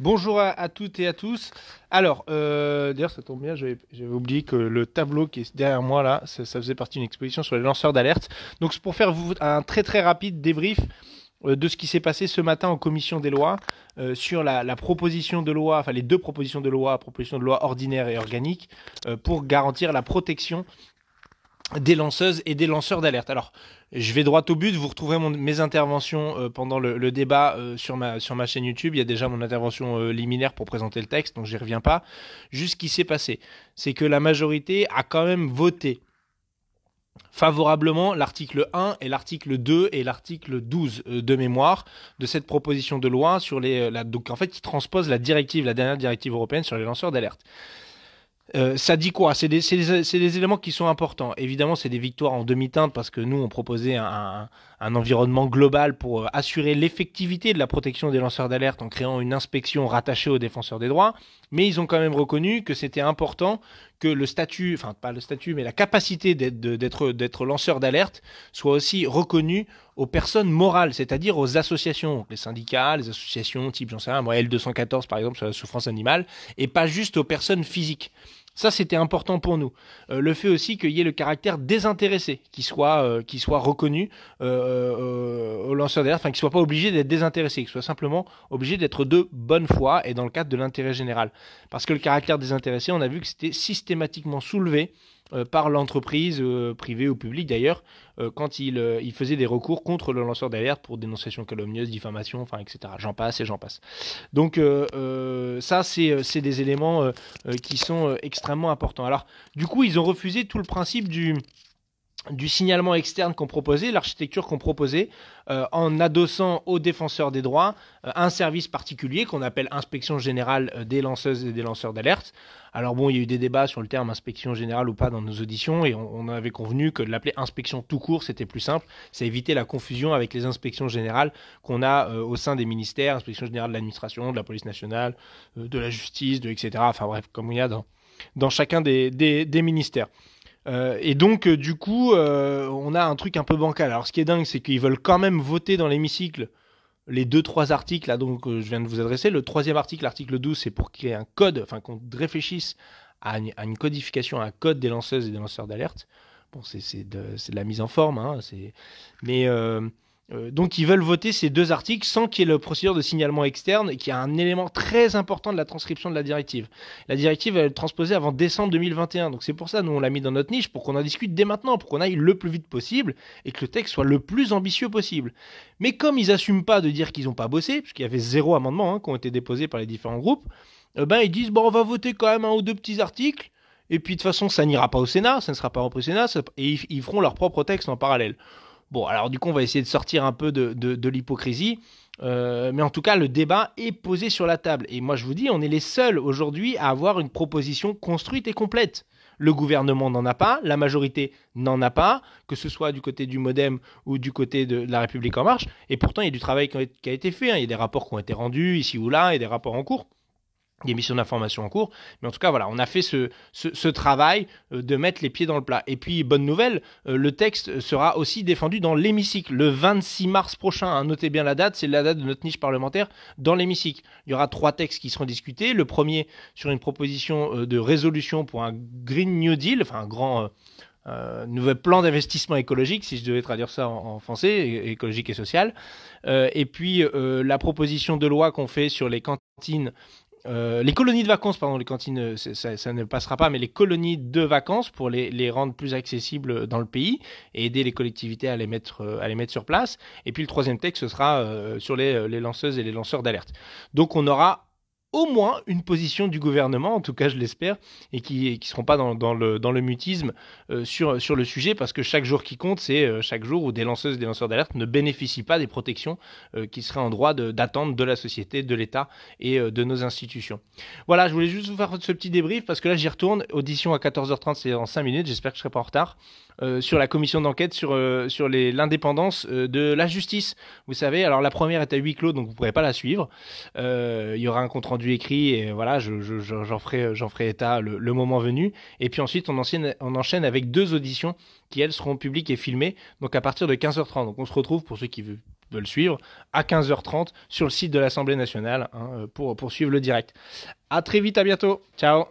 Bonjour à, toutes et à tous. Alors, euh, d'ailleurs, ça tombe bien, j'avais oublié que le tableau qui est derrière moi là, ça, faisait partie d'une exposition sur les lanceurs d'alerte. Donc, c'est pour faire vous, un très très rapide débrief euh, de ce qui s'est passé ce matin en commission des lois euh, sur la, la, proposition de loi, enfin les deux propositions de loi, proposition de loi ordinaire et organique, pour garantir la protection des lanceuses et des lanceurs d'alerte. Alors, je vais droit au but. Vous retrouverez mes interventions euh, pendant le, débat euh, sur, ma, chaîne YouTube. Il y a déjà mon intervention euh, liminaire pour présenter le texte, donc j'y reviens pas. Juste ce qui s'est passé, c'est que la majorité a quand même voté favorablement l'article 1 et l'article 2 et l'article 12 de mémoire de cette proposition de loi sur les la, donc en fait qui transpose la directive la dernière directive européenne sur les lanceurs d'alerte. Euh, ça dit quoi C'est des, des, éléments qui sont importants. Évidemment, c'est des victoires en demi-teinte parce que nous, on proposait un, un environnement global pour euh, assurer l'effectivité de la protection des lanceurs d'alerte en créant une inspection rattachée aux défenseurs des droits, mais ils ont quand même reconnu que c'était important que le statut, enfin pas le statut, mais la capacité d'être lanceur d'alerte soit aussi reconnue aux personnes morales, c'est-à-dire aux associations, les syndicats, les associations type, j'en sais rien, moi L214 par exemple sur la souffrance animale, et pas juste aux personnes physiques. Ça, c'était important pour nous. Euh, le fait aussi qu'il y ait le caractère désintéressé, qui soit, euh, soit reconnu euh, euh, au lanceur d'alerte, enfin, qu'il soit pas obligé d'être désintéressé, qu'il soit simplement obligé d'être de bonne foi et dans le cadre de l'intérêt général. Parce que le caractère désintéressé, on a vu que c'était systématiquement soulevé euh, par l'entreprise euh, privée ou publique d'ailleurs, euh, quand il, il, faisait des recours contre le lanceur d'alerte pour dénonciation calomnieuse, diffamation, enfin, etc. J'en passe et j'en passe. Donc ça, c'est des éléments qui sont extrêmement importants. Alors, du coup, ils ont refusé tout le principe du du signalement externe qu'on proposait, l'architecture qu'on proposait, euh, en adossant aux défenseurs des droits euh, un service particulier qu'on appelle inspection générale euh, des lanceuses et des lanceurs d'alerte. Alors bon, il y a eu des débats sur le terme inspection générale ou pas dans nos auditions et on, avait convenu que de l'appeler inspection tout court, c'était plus simple. Ça éviter la confusion avec les inspections générales qu'on a au sein des ministères, inspection générale de l'administration, de la police nationale, de la justice, de, etc. Enfin bref, comme il y a dans, dans chacun des ministères. Euh, et donc, euh, du coup, euh, on a un truc un peu bancal. Alors, ce qui est dingue, c'est qu'ils veulent quand même voter dans l'hémicycle les deux, trois articles là, donc, que je viens de vous adresser. Le troisième article, l'article 12, c'est pour créer un code, enfin qu'on réfléchisse à une, codification, à un code des lanceuses et des lanceurs d'alerte. Bon, c'est de, de, la mise en forme, hein, mais euh, donc ils veulent voter ces deux articles sans qu'il y ait le procédure de signalement externe, qui est un élément très important de la transcription de la directive. La directive va être transposée avant décembre 2021, donc c'est pour ça nous on l'a mis dans notre niche, pour qu'on en discute dès maintenant, pour qu'on aille le plus vite possible, et que le texte soit le plus ambitieux possible. Mais comme ils n'assument pas de dire qu'ils n'ont pas bossé, puisqu'il y avait zéro amendement hein, qui ont été déposés par les différents groupes, euh, ben ils disent bon on va voter quand même un ou deux petits articles, et puis de toute façon ça n'ira pas au Sénat, ça ne sera pas repris au Sénat, et ils feront leur propre texte en parallèle. Bon, alors du coup, on va essayer de sortir un peu de, l'hypocrisie. Euh, mais en tout cas, le débat est posé sur la table. Et moi, je vous dis, on est les seuls aujourd'hui à avoir une proposition construite et complète. Le gouvernement n'en a pas, la majorité n'en a pas, que ce soit du côté du Modem ou du côté de la République en marche. Et pourtant, il y a du travail qui a été fait, hein. il y a des rapports qui ont été rendus ici ou là, et des rapports en cours des missions d'information en cours. Mais en tout cas, voilà, on a fait ce, travail euh, de mettre les pieds dans le plat. Et puis, bonne nouvelle, euh, le texte sera aussi défendu dans l'hémicycle le 26 mars prochain. Hein, notez bien la date, c'est la date de notre niche parlementaire dans l'hémicycle. Il y aura trois textes qui seront discutés. Le premier sur une proposition euh, de résolution pour un Green New Deal, enfin un grand... nouvel plan d'investissement écologique, si je devais traduire ça en, français, écologique et social. et puis la proposition de loi qu'on fait sur les cantines euh, les colonies de vacances, pardon, les cantines, euh, ça, ne passera pas, mais les colonies de vacances pour les, les, rendre plus accessibles euh, dans le pays et aider les collectivités à les mettre, à les mettre sur place. Et puis le troisième texte, ce sera sur les, les, lanceuses et les lanceurs d'alerte. Donc on aura au moins une position du gouvernement, en tout cas je l'espère, et qui ne seront pas dans, le, dans le mutisme euh, sur, sur le sujet, parce que chaque jour qui compte, c'est euh, chaque jour où des lanceuses et des lanceurs d'alerte ne bénéficient pas des protections euh, qui seraient en droit d'attendre de, la société, de l'État et de nos institutions. Voilà, je voulais juste vous faire ce petit débrief, parce que là j'y retourne, audition à 14h30, c'est dans 5 minutes, j'espère que je ne serai pas en retard. sur la commission d'enquête sur, sur l'indépendance de la justice. Vous savez, alors la première est à huis clos, donc vous ne pourrez pas la suivre. Il y aura un compte rendu écrit et voilà, j'en ferai, état le, moment venu. Et puis ensuite, on enchaîne, on enchaîne avec deux auditions qui, elles, seront publiques et filmées, donc à partir de 15h30. Donc on se retrouve, pour ceux qui veulent suivre à 15h30 sur le site de l'Assemblée nationale hein, pour, pour suivre le direct. À très vite, à bientôt. Ciao.